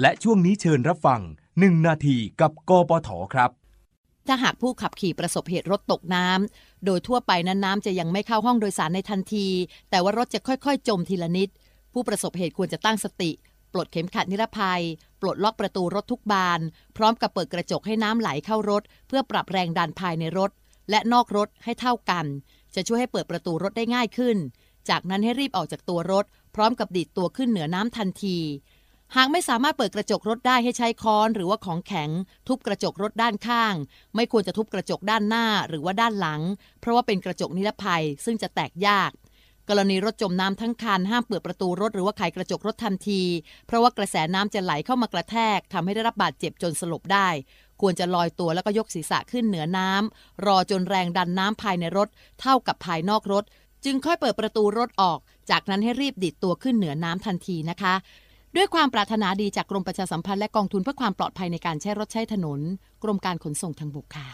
และช่วงนี้เชิญรับฟัง 1 นาทีกับกปทครับ ถ้าหากผู้ขับขี่ประสบเหตุรถตกน้ำโดยทั่วไปนั้นน้ำจะยังไม่เข้าห้องโดยสารในทันที แต่ว่ารถจะค่อยๆ จมทีละนิด ผู้ประสบเหตุควรจะตั้งสติ ปลดเข็มขัดนิรภัย ปลดล็อกประตูรถทุกบาน พร้อมกับเปิดกระจกให้น้ำไหลเข้ารถ เพื่อปรับแรงดันภายในรถ และนอกรถให้เท่ากัน จะช่วยให้เปิดประตูรถได้ง่ายขึ้น จากนั้นให้รีบออกจากตัวรถ พร้อมกับดีดตัวขึ้นเหนือน้ำทันทีหากไม่สามารถเปิดกระจกรถได้ให้ใช้ค้อนหรือว่าของแข็งทุบกระจกรถด้านข้าง ไม่ควรจะทุบกระจกด้านหน้าหรือว่าด้านหลังเพราะว่าเป็นกระจกนิรภัยซึ่งจะแตกยาก กรณีรถจมน้ำทั้งคันห้ามเปิดประตูรถหรือว่าไขกระจกรถทันทีเพราะว่ากระแสน้ำจะไหลเข้ามากระแทกทำให้ได้รับบาดเจ็บจนสลบได้ ควรจะลอยตัวแล้วก็ยกศีรษะขึ้นเหนือน้ำรอจนแรงดันน้ำภายในรถเท่ากับภายนอกรถจึงค่อยเปิดประตูรถออกจากนั้นให้รีบดิดตัวขึ้นเหนือน้ำทันทีนะคะด้วยความปรารถนาดีจากกรมประชาสัมพันธ์ และกองทุนเพื่อความปลอดภัยในการใช้รถใช้ถนน กรมการขนส่งทางบกค่ะ